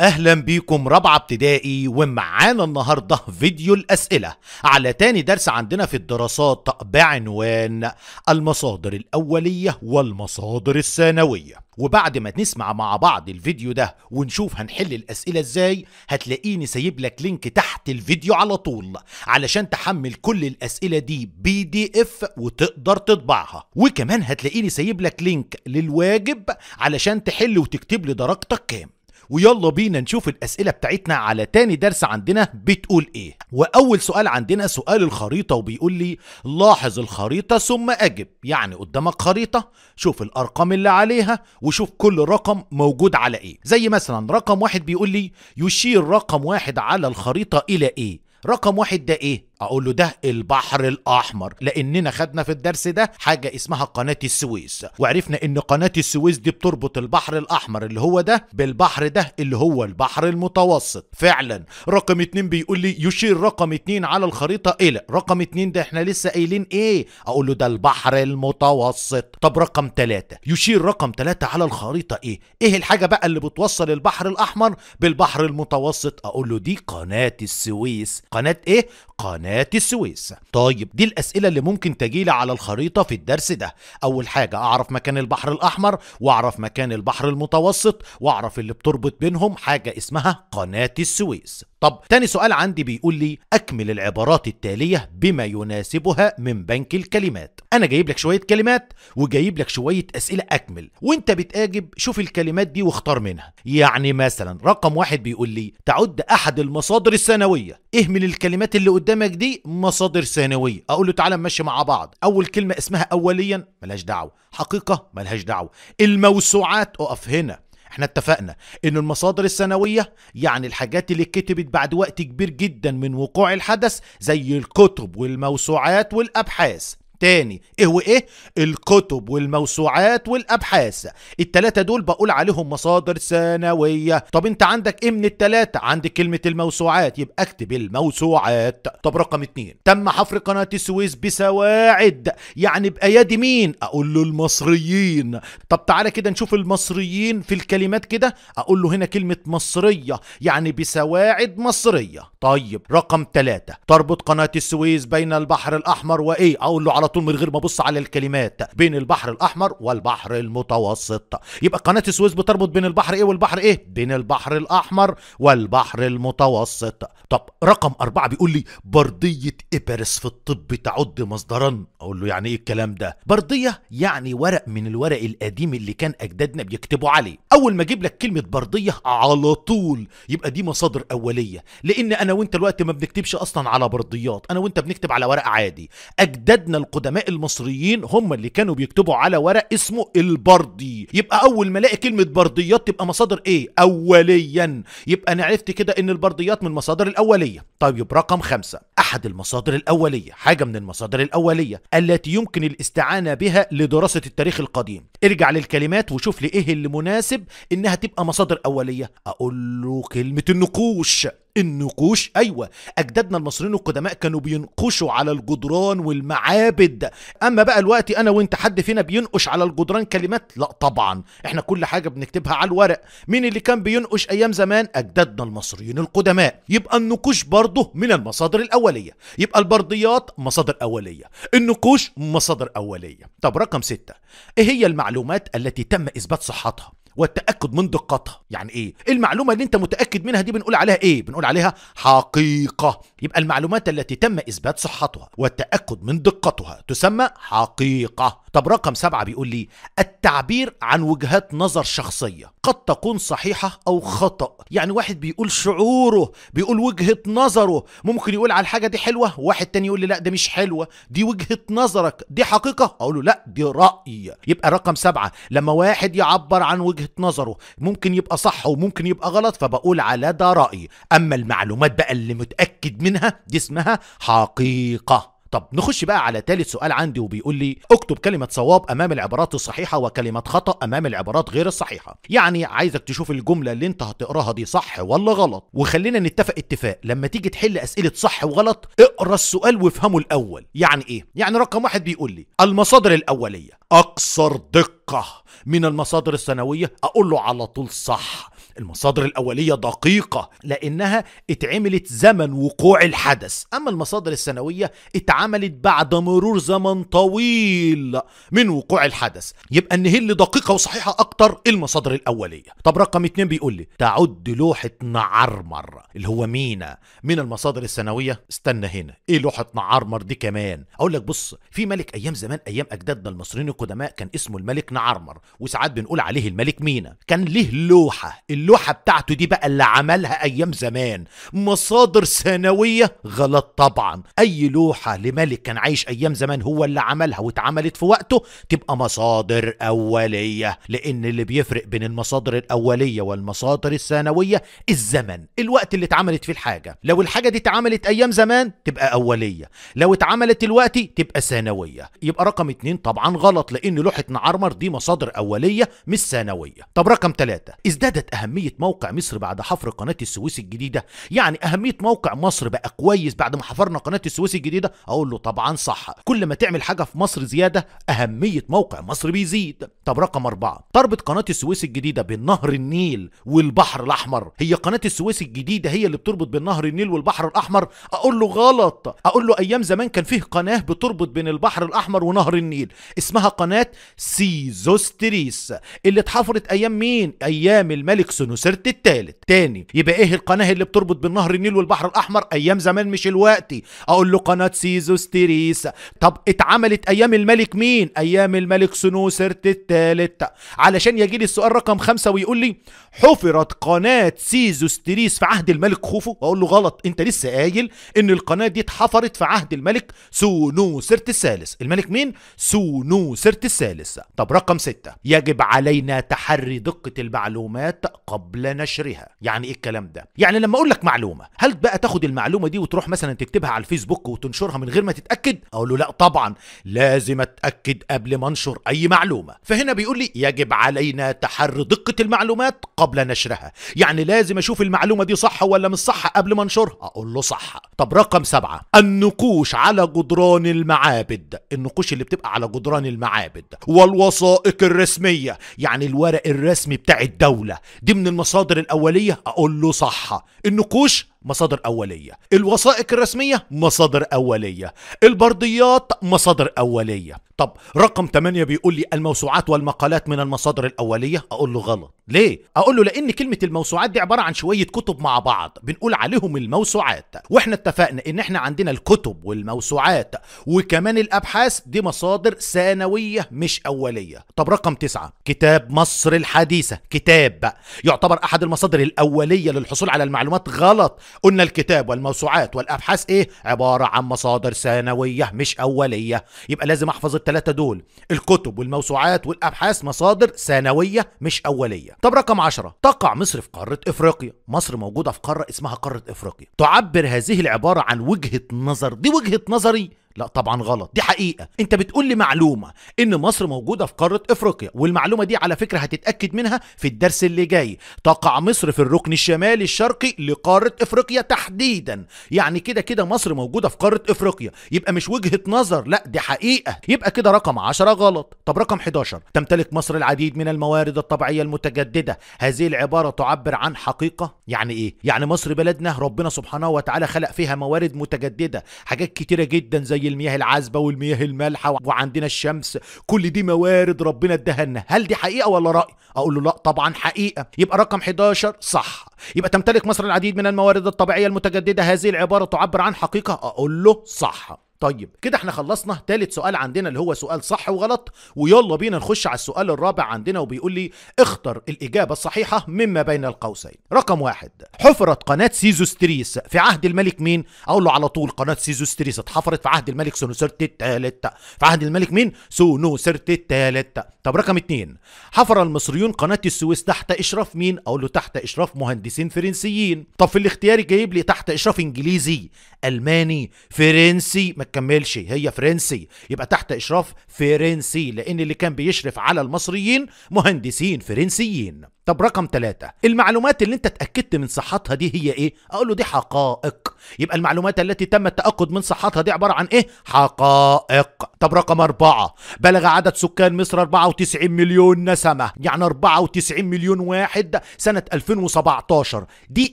اهلا بيكم رابعه ابتدائي ومعانا النهارده فيديو الاسئله على تاني درس عندنا في الدراسات بعنوان المصادر الاوليه والمصادر الثانويه وبعد ما نسمع مع بعض الفيديو ده ونشوف هنحل الاسئله ازاي هتلاقيني سايب لك لينك تحت الفيديو على طول علشان تحمل كل الاسئله دي بي دي اف وتقدر تطبعها وكمان هتلاقيني سايب لك لينك للواجب علشان تحل وتكتب لي درجتك كام ويلا بينا نشوف الأسئلة بتاعتنا على تاني درس عندنا بتقول إيه وأول سؤال عندنا سؤال الخريطة وبيقول لي لاحظ الخريطة ثم أجب يعني قدامك خريطة شوف الأرقام اللي عليها وشوف كل رقم موجود على إيه زي مثلا رقم واحد بيقول لي يشير رقم واحد على الخريطة إلى إيه رقم واحد ده إيه اقول له ده البحر الاحمر لاننا خدنا في الدرس ده حاجه اسمها قناه السويس وعرفنا ان قناه السويس دي بتربط البحر الاحمر اللي هو ده بالبحر ده اللي هو البحر المتوسط فعلا رقم اتنين بيقول لي يشير رقم اتنين على الخريطه الى إيه؟ رقم اتنين ده احنا لسه قايلين ايه اقول له ده البحر المتوسط طب رقم تلاتة يشير رقم تلاتة على الخريطه ايه ايه الحاجه بقى اللي بتوصل البحر الاحمر بالبحر المتوسط اقول له دي قناه السويس قناه ايه قناة السويس طيب دي الأسئلة اللي ممكن تجيلي على الخريطة في الدرس ده أول حاجة أعرف مكان البحر الأحمر وأعرف مكان البحر المتوسط وأعرف اللي بتربط بينهم حاجة اسمها قناة السويس طب تاني سؤال عندي بيقول لي أكمل العبارات التالية بما يناسبها من بنك الكلمات أنا جايب لك شوية كلمات وجايب لك شوية أسئلة أكمل وأنت بتأجب شوف الكلمات دي واختار منها يعني مثلا رقم واحد بيقول لي تعد أحد المصادر السنوية اهمل الكلمات اللي قدام قدامك دي مصادر ثانويه اقول له تعالى نمشي مع بعض اول كلمه اسمها اوليا ملهاش دعوه حقيقه ملهاش دعوه الموسوعات اقف هنا احنا اتفقنا ان المصادر السنوية يعني الحاجات اللي اتكتبت بعد وقت كبير جدا من وقوع الحدث زي الكتب والموسوعات والابحاث تاني ايه وايه الكتب والموسوعات والابحاث التلاتة دول بقول عليهم مصادر ثانوية طب انت عندك ايه من التلاتة عندك كلمة الموسوعات يبقى اكتب الموسوعات طب رقم اتنين تم حفر قناة السويس بسواعد يعني بايادي مين اقول له المصريين طب تعالى كده نشوف المصريين في الكلمات كده اقول له هنا كلمة مصرية يعني بسواعد مصرية طيب رقم تلاتة تربط قناة السويس بين البحر الاحمر وايه اقول له على على طول من غير ما ابص على الكلمات بين البحر الاحمر والبحر المتوسط يبقى قناه السويس بتربط بين البحر ايه والبحر ايه بين البحر الاحمر والبحر المتوسط طب رقم أربعة بيقول لي برديه ابرس في الطب تعد مصدرا اقول له يعني ايه الكلام ده برديه يعني ورق من الورق القديم اللي كان اجدادنا بيكتبوا عليه اول ما اجيب لك كلمه برديه على طول يبقى دي مصادر اوليه لان انا وانت الوقت ما بنكتبش اصلا على برديات انا وانت بنكتب على ورق عادي اجدادنا الق القدماء المصريين هم اللي كانوا بيكتبوا على ورق اسمه البردي يبقى اول ما الاقي كلمه برديات تبقى مصادر ايه اوليا يبقى انا عرفت كده ان البرديات من المصادر الاوليه طيب رقم خمسة احد المصادر الاوليه حاجه من المصادر الاوليه التي يمكن الاستعانه بها لدراسه التاريخ القديم ارجع للكلمات وشوف لي ايه اللي مناسب انها تبقى مصادر اوليه اقول له كلمه النقوش النقوش ايوه اجدادنا المصريين القدماء كانوا بينقشوا على الجدران والمعابد اما بقى الوقت انا وانت حد فينا بينقش على الجدران كلمات لا طبعا احنا كل حاجه بنكتبها على الورق مين اللي كان بينقش ايام زمان اجدادنا المصريين القدماء يبقى النقوش برضه من المصادر الاوليه يبقى البرديات مصادر اوليه النقوش مصادر اوليه طب رقم ستة ايه هي المعلومات التي تم اثبات صحتها والتأكد من دقتها يعني إيه؟, إيه؟ المعلومة اللي أنت متأكد منها دي بنقول عليها إيه؟ بنقول عليها حقيقة يبقى المعلومات التي تم إثبات صحتها والتأكد من دقتها تسمى حقيقة طب رقم سبعة بيقول لي التعبير عن وجهات نظر شخصية قد تكون صحيحة أو خطأ يعني واحد بيقول شعوره بيقول وجهة نظره ممكن يقول على الحاجة دي حلوة واحد تاني يقول لي لا ده مش حلوة دي وجهة نظرك دي حقيقة أقول له لا دي رأي يبقى رقم سبعة لما واحد يعبر عن وجهة نظره ممكن يبقى صح وممكن يبقى غلط فبقول على ده رأي أما المعلومات بقى اللي متأكد منها دي اسمها حقيقة طب نخش بقى على ثالث سؤال عندي وبيقول لي اكتب كلمة صواب أمام العبارات الصحيحة وكلمة خطأ أمام العبارات غير الصحيحة يعني عايزك تشوف الجملة اللي انت هتقراها دي صح ولا غلط وخلينا نتفق اتفاق لما تيجي تحل أسئلة صح وغلط اقرا السؤال وافهمه الأول يعني ايه؟ يعني رقم واحد بيقول لي المصادر الأولية أكثر دقة من المصادر الثانوية أقول له على طول صح المصادر الأولية دقيقة لأنها اتعملت زمن وقوع الحدث أما المصادر السنوية اتعملت بعد مرور زمن طويل من وقوع الحدث يبقى أن هي اللي دقيقة وصحيحة أكتر المصادر الأولية طب رقم اتنين بيقول لي تعد لوحة نعرمر اللي هو مينا من المصادر السنوية استنى هنا ايه لوحة نعرمر دي كمان اقول لك بص في ملك ايام زمان ايام اجدادنا المصريين القدماء كان اسمه الملك نعرمر وساعات بنقول عليه الملك مينا كان ليه لوحة اللوحة بتاعته دي بقى اللي عملها أيام زمان مصادر سنوية غلط طبعا أي لوحة لملك كان عايش أيام زمان هو اللي عملها واتعملت في وقته تبقى مصادر أولية لأن اللي بيفرق بين المصادر الأولية والمصادر الثانوية الزمن الوقت اللي اتعملت فيه الحاجة لو الحاجة دي اتعملت أيام زمان تبقى أولية لو اتعملت دلوقتي تبقى ثانوية يبقى رقم اتنين طبعا غلط لأن لوحة نعرمر دي مصادر أولية مش ثانوية طب رقم ثلاثة ازدادت أهمية أهمية موقع مصر بعد حفر قناة السويس الجديدة يعني أهمية موقع مصر بقى كويس بعد ما حفرنا قناة السويس الجديدة أقول له طبعا صح كل ما تعمل حاجة في مصر زيادة أهمية موقع مصر بيزيد طب رقم أربعة تربط قناة السويس الجديدة بين نهر النيل والبحر الأحمر هي قناة السويس الجديدة هي اللي بتربط بين نهر النيل والبحر الأحمر أقول له غلط أقول له أيام زمان كان فيه قناة بتربط بين البحر الأحمر ونهر النيل اسمها قناة سيزوستريس اللي اتحفرت أيام مين أيام الملك سليمان سنوسرت الثالث تاني يبقى ايه القناه اللي بتربط بين نهر النيل والبحر الاحمر ايام زمان مش الوقتي اقول له قناه سيزوس تيريسا طب اتعملت ايام الملك مين ايام الملك سنوسرت الثالث علشان يجي لي السؤال رقم خمسة ويقول لي حفرت قناه سيزوس تيريس في عهد الملك خوفو اقول له غلط انت لسه قايل ان القناه دي اتحفرت في عهد الملك سونوسرت الثالث الملك مين سونوسرت الثالث طب رقم ستة يجب علينا تحري دقه المعلومات قبل نشرها يعني ايه الكلام ده يعني لما اقول لك معلومه هل بقى تاخد المعلومه دي وتروح مثلا تكتبها على الفيسبوك وتنشرها من غير ما تتاكد اقول له لا طبعا لازم اتاكد قبل ما انشر اي معلومه فهنا بيقول لي يجب علينا تحري دقه المعلومات قبل نشرها يعني لازم اشوف المعلومه دي صح ولا مش صح قبل ما انشرها اقول له صح طب رقم سبعة النقوش على جدران المعابد النقوش اللي بتبقى على جدران المعابد والوثائق الرسميه يعني الورق الرسمي بتاع الدوله دي ضمن المصادر الأولية أقول له صح النقوش مصادر أولية الوثائق الرسمية مصادر أولية البرديات مصادر أولية طب رقم 8 بيقول لي الموسوعات والمقالات من المصادر الأولية أقول له غلط ليه؟ أقول له لأن كلمة الموسوعات دي عبارة عن شوية كتب مع بعض بنقول عليهم الموسوعات وإحنا اتفقنا إن إحنا عندنا الكتب والموسوعات وكمان الأبحاث دي مصادر ثانوية مش أولية طب رقم 9 كتاب مصر الحديثة كتاب يعتبر أحد المصادر الأولية للحصول على المعلومات غلط قلنا الكتاب والموسوعات والأبحاث إيه عبارة عن مصادر ثانوية مش أولية يبقى لازم أحفظ التلاتة دول الكتب والموسوعات والأبحاث مصادر ثانوية مش أولية طب رقم عشرة تقع مصر في قارة إفريقيا مصر موجودة في قارة اسمها قارة إفريقيا تعبر هذه العبارة عن وجهة نظر دي وجهة نظري لا طبعا غلط دي حقيقه انت بتقول لي معلومه ان مصر موجوده في قاره افريقيا والمعلومه دي على فكره هتتاكد منها في الدرس اللي جاي تقع مصر في الركن الشمالي الشرقي لقاره افريقيا تحديدا يعني كده كده مصر موجوده في قاره افريقيا يبقى مش وجهه نظر لا دي حقيقه يبقى كده رقم 10 غلط طب رقم 11 تمتلك مصر العديد من الموارد الطبيعيه المتجدده هذه العباره تعبر عن حقيقه يعني ايه يعني مصر بلدنا ربنا سبحانه وتعالى خلق فيها موارد متجدده حاجات كتيره جدا زي المياه العذبه والمياه المالحه وعندنا الشمس كل دي موارد ربنا اداها لنا هل دي حقيقه ولا راي اقول له لا طبعا حقيقه يبقى رقم 11 صح يبقى تمتلك مصر العديد من الموارد الطبيعيه المتجدده هذه العباره تعبر عن حقيقه اقول له صح طيب كده احنا خلصنا تالت سؤال عندنا اللي هو سؤال صح وغلط ويلا بينا نخش على السؤال الرابع عندنا وبيقول لي اختر الإجابة الصحيحة مما بين القوسين رقم واحد حفرت قناة سيزوستريس في عهد الملك مين أقول له على طول قناة سيزوستريس اتحفرت في عهد الملك سونوسرت التالت في عهد الملك مين سونوسرت التالت طب رقم اتنين حفر المصريون قناة السويس تحت إشراف مين أقول له تحت إشراف مهندسين فرنسيين طب في الاختياري جايب لي تحت إشراف إنجليزي ألماني فرنسي تكملش هي فرنسي يبقى تحت إشراف فرنسي لأن اللي كان بيشرف على المصريين مهندسين فرنسيين طب رقم ثلاثة المعلومات اللي انت اتأكدت من صحتها دي هي ايه؟ اقول له دي حقائق يبقى المعلومات التي تم التأكد من صحتها دي عبارة عن ايه؟ حقائق طب رقم أربعة بلغ عدد سكان مصر 94 مليون نسمة يعني 94 مليون واحد سنة 2017 دي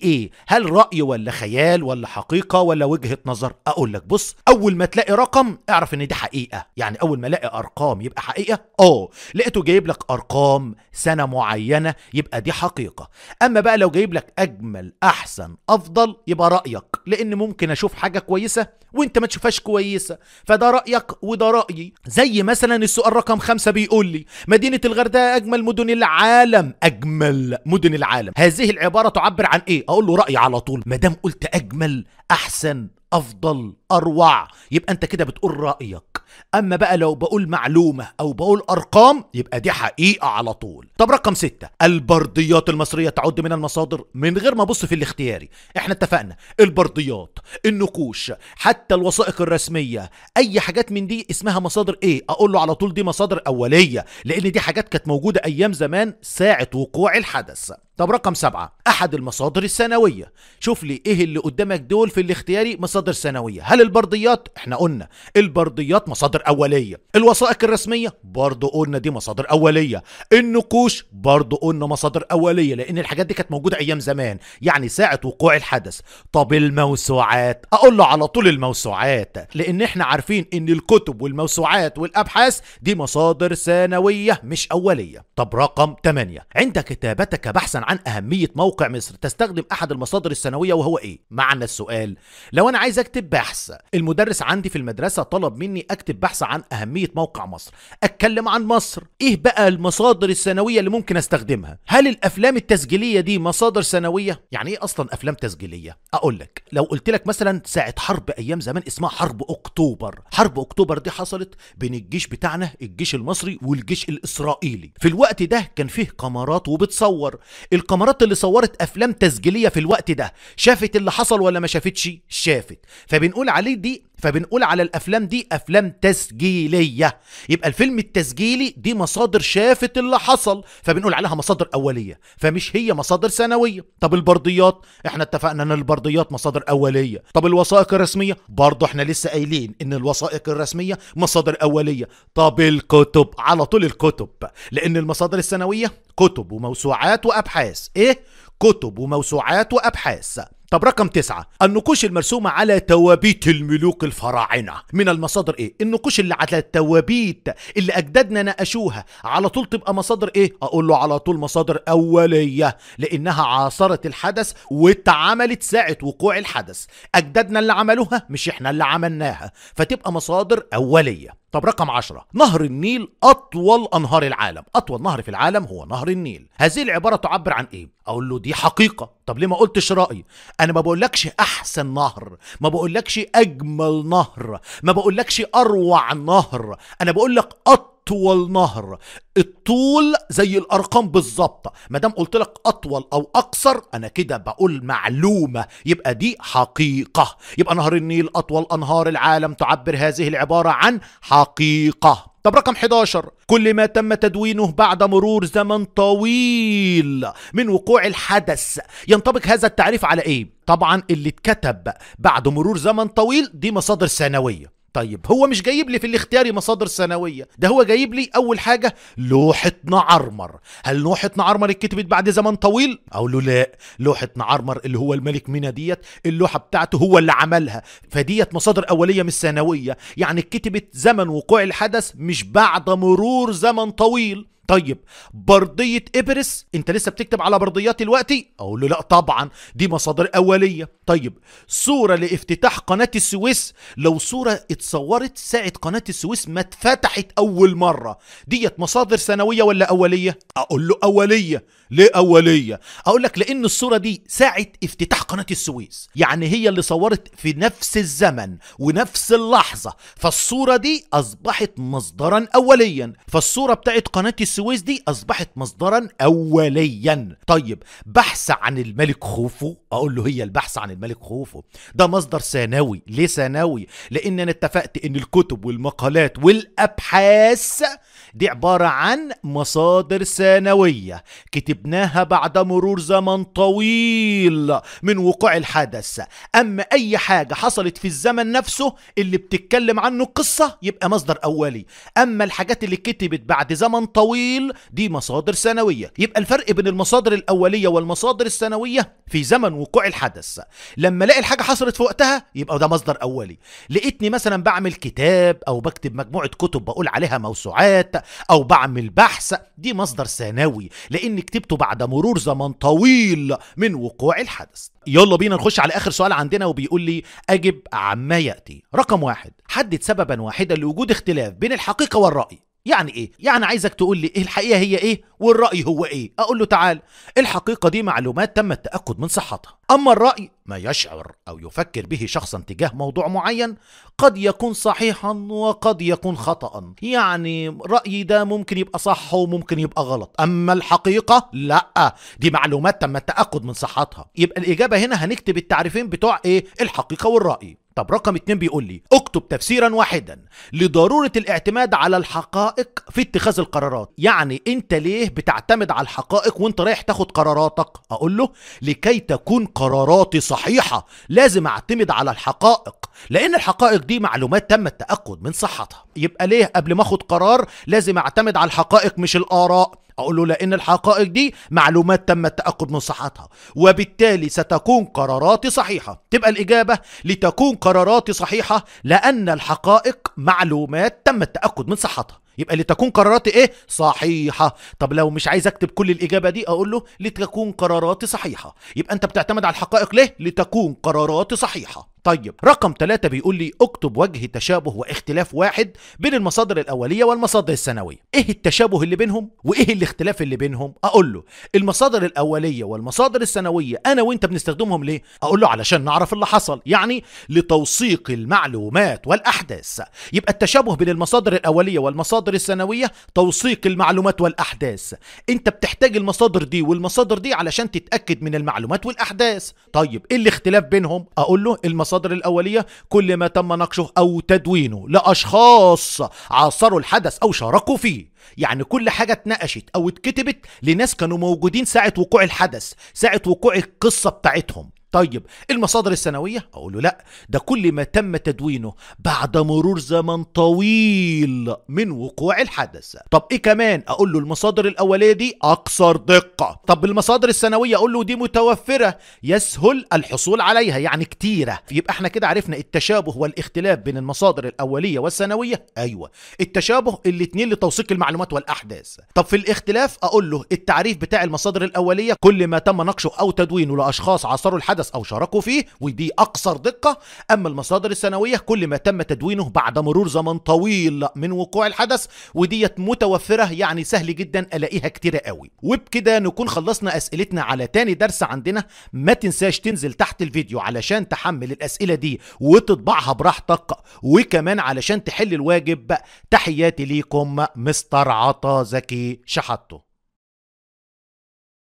ايه؟ هل رأي ولا خيال ولا حقيقة ولا وجهة نظر؟ اقول لك بص اول ما تلاقي رقم اعرف ان دي حقيقة يعني اول ما الاقي ارقام يبقى حقيقة؟ اه لقيته جايب لك ارقام سنة معينة يبقى يبقى دي حقيقة أما بقى لو جايب لك أجمل أحسن أفضل يبقى رأيك لأن ممكن أشوف حاجة كويسة وأنت ما تشوفهاش كويسة فده رأيك وده رأيي زي مثلا السؤال رقم خمسة بيقول لي مدينة الغردقة أجمل مدن العالم أجمل مدن العالم هذه العبارة تعبر عن إيه أقول له رأيي على طول مدام قلت أجمل أحسن افضل اروع يبقى انت كده بتقول رايك اما بقى لو بقول معلومه او بقول ارقام يبقى دي حقيقه على طول طب رقم ستة البرديات المصريه تعد من المصادر من غير ما ابص في الاختياري احنا اتفقنا البرديات النقوش حتى الوثائق الرسميه اي حاجات من دي اسمها مصادر ايه اقول له على طول دي مصادر اوليه لان دي حاجات كانت موجوده ايام زمان ساعه وقوع الحدث طب رقم سبعة أحد المصادر السنوية شوف لي إيه اللي قدامك دول في الاختياري مصادر سنوية هل البرديات؟ إحنا قلنا البرديات مصادر أولية الوثائق الرسمية برضو قلنا دي مصادر أولية النقوش برضو قلنا مصادر أولية لأن الحاجات دي كانت موجودة أيام زمان يعني ساعة وقوع الحدث طب الموسوعات أقول له على طول الموسوعات لأن إحنا عارفين إن الكتب والموسوعات والأبحاث دي مصادر سنوية مش أولية طب رقم 8 عند كتابتك بحثا عن أهمية موقع مصر تستخدم أحد المصادر السنوية وهو إيه؟ معنى السؤال لو أنا عايز أكتب بحث المدرس عندي في المدرسة طلب مني أكتب بحث عن أهمية موقع مصر أتكلم عن مصر إيه بقى المصادر السنوية اللي ممكن أستخدمها؟ هل الأفلام التسجيلية دي مصادر سنوية؟ يعني إيه أصلا أفلام تسجيلية؟ أقول لك لو قلت لك مثلا ساعة حرب أيام زمان اسمها حرب أكتوبر حرب أكتوبر دي حصلت بين الجيش بتاعنا الجيش المصري والجيش الإسرائيلي في الوقت ده كان فيه كاميرات وبتصور القمرات اللي صورت افلام تسجيليه في الوقت ده شافت اللي حصل ولا ما شافتش شافت فبنقول عليه دي فبنقول على الافلام دي افلام تسجيليه يبقى الفيلم التسجيلي دي مصادر شافت اللي حصل فبنقول عليها مصادر اوليه فمش هي مصادر ثانويه طب البرديات احنا اتفقنا ان البرديات مصادر اوليه طب الوثائق الرسميه برضه احنا لسه قايلين ان الوثائق الرسميه مصادر اوليه طب الكتب على طول الكتب لان المصادر الثانويه كتب وموسوعات وابحاث ايه كتب وموسوعات وابحاث طب رقم تسعة النقوش المرسومة على توابيت الملوك الفراعنة من المصادر ايه النقوش اللي على التوابيت اللي اجدادنا نقشوها على طول تبقى مصادر ايه اقول له على طول مصادر اولية لانها عاصرت الحدث واتعملت ساعة وقوع الحدث اجدادنا اللي عملوها مش احنا اللي عملناها فتبقى مصادر اولية طب رقم عشرة نهر النيل أطول أنهار العالم أطول نهر في العالم هو نهر النيل هذه العبارة تعبر عن إيه؟ أقول له دي حقيقة طب ليه ما قلتش رأيي؟ أنا ما بقولكش أحسن نهر ما بقولكش أجمل نهر ما بقولكش أروع نهر أنا بقولك أطول اطول نهر الطول زي الارقام بالظبط ما دام قلت لك اطول او اقصر انا كده بقول معلومه يبقى دي حقيقه يبقى نهر النيل اطول انهار العالم تعبر هذه العباره عن حقيقه طب رقم 11 كل ما تم تدوينه بعد مرور زمن طويل من وقوع الحدث ينطبق هذا التعريف على ايه طبعا اللي اتكتب بعد مرور زمن طويل دي مصادر سنويه طيب هو مش جايب لي في الاختياري مصادر سنوية ده هو جايب لي أول حاجة لوحة نعرمر هل لوحة نعرمر اتكتبت بعد زمن طويل؟ أو له لا لوحة نعرمر اللي هو الملك مينا ديت اللوحة بتاعته هو اللي عملها فديت مصادر أولية مش سنوية يعني اتكتبت زمن وقوع الحدث مش بعد مرور زمن طويل طيب برضية إبرس أنت لسه بتكتب على برضيات دلوقتي؟ أقول له لا طبعا دي مصادر أولية طيب صورة لافتتاح قناة السويس لو صورة اتصورت ساعة قناة السويس ما اتفتحت أول مرة ديت مصادر سنوية ولا أولية؟ أقول له أولية ليه أولية؟ أقول لك لأن الصورة دي ساعة افتتاح قناة السويس يعني هي اللي صورت في نفس الزمن ونفس اللحظة فالصورة دي أصبحت مصدرا أوليا فالصورة بتاعت قناة السويس السويس دي أصبحت مصدرا أوليا طيب بحث عن الملك خوفو اقول له هي البحث عن الملك خوفو ده مصدر ثانوي ليه ثانوي لان انا اتفقت ان الكتب والمقالات والابحاث دي عباره عن مصادر ثانويه كتبناها بعد مرور زمن طويل من وقوع الحدث اما اي حاجه حصلت في الزمن نفسه اللي بتتكلم عنه القصه يبقى مصدر اولي اما الحاجات اللي كتبت بعد زمن طويل دي مصادر ثانويه يبقى الفرق بين المصادر الاوليه والمصادر الثانويه في زمن وقوع الحدث لما الاقي الحاجه حصلت في وقتها يبقى ده مصدر اولي لقيتني مثلا بعمل كتاب او بكتب مجموعه كتب بقول عليها موسوعات او بعمل بحث دي مصدر ثانوي لاني كتبته بعد مرور زمن طويل من وقوع الحدث يلا بينا نخش على اخر سؤال عندنا وبيقول لي اجب عما ياتي رقم واحد حدد سببا واحدا لوجود اختلاف بين الحقيقه والراي يعني ايه يعني عايزك تقول لي ايه الحقيقه هي ايه والراي هو ايه اقول له تعال الحقيقه دي معلومات تم التاكد من صحتها اما الراي ما يشعر او يفكر به شخصا تجاه موضوع معين قد يكون صحيحا وقد يكون خطا يعني رايي ده ممكن يبقى صح وممكن يبقى غلط اما الحقيقه لا دي معلومات تم التاكد من صحتها يبقى الاجابه هنا هنكتب التعريفين بتوع ايه الحقيقه والراي طب رقم اتنين بيقول لي اكتب تفسيرا واحدا لضرورة الاعتماد على الحقائق في اتخاذ القرارات يعني انت ليه بتعتمد على الحقائق وانت رايح تاخد قراراتك اقول له لكي تكون قراراتي صحيحة لازم اعتمد على الحقائق لان الحقائق دي معلومات تم التأكد من صحتها يبقى ليه قبل ما اخد قرار لازم اعتمد على الحقائق مش الاراء أقول له لأن الحقائق دي معلومات تم التأكد من صحتها وبالتالي ستكون قراراتي صحيحة تبقى الإجابة لتكون قراراتي صحيحة لأن الحقائق معلومات تم التأكد من صحتها يبقى لتكون قراراتي ايه صحيحه طب لو مش عايز اكتب كل الاجابه دي اقول له لتكون قراراتي صحيحه يبقى انت بتعتمد على الحقائق ليه لتكون قراراتي صحيحه طيب رقم ثلاثة بيقول لي اكتب وجه تشابه واختلاف واحد بين المصادر الأولية والمصادر الثانوية ايه التشابه اللي بينهم وايه الاختلاف اللي بينهم اقول له المصادر الأولية والمصادر الثانوية انا وانت بنستخدمهم ليه اقول له علشان نعرف اللي حصل يعني لتوثيق المعلومات والأحداث يبقى التشابه بين المصادر الأولية والمصادر الثانوية توثيق المعلومات والأحداث انت بتحتاج المصادر دي والمصادر دي علشان تتأكد من المعلومات والأحداث طيب ايه الاختلاف بينهم اقول له المصادر المصادر الأولية كل ما تم نقشه أو تدوينه لأشخاص عاصروا الحدث أو شاركوا فيه يعني كل حاجة اتناقشت أو اتكتبت لناس كانوا موجودين ساعة وقوع الحدث ساعة وقوع القصة بتاعتهم طيب المصادر السنوية أقول له لا ده كل ما تم تدوينه بعد مرور زمن طويل من وقوع الحدث طب إيه كمان أقول له المصادر الأولية دي أكثر دقة طب المصادر السنوية أقول له دي متوفرة يسهل الحصول عليها يعني كتيرة يبقى احنا كده عرفنا التشابه والاختلاف بين المصادر الأولية والسنوية أيوة التشابه الاتنين لتوثيق المعلومات والأحداث طب في الاختلاف أقول له التعريف بتاع المصادر الأولية كل ما تم نقشه أو تدوينه لأشخاص عاصروا الحدث حدث أو شاركوا فيه ودي أقصر دقة أما المصادر السنوية كل ما تم تدوينه بعد مرور زمن طويل من وقوع الحدث وديت متوفرة يعني سهل جدا ألاقيها كتيرة قوي وبكده نكون خلصنا أسئلتنا على تاني درس عندنا ما تنساش تنزل تحت الفيديو علشان تحمل الأسئلة دي وتطبعها براحتك وكمان علشان تحل الواجب تحياتي ليكم مستر عطا زكي شحطه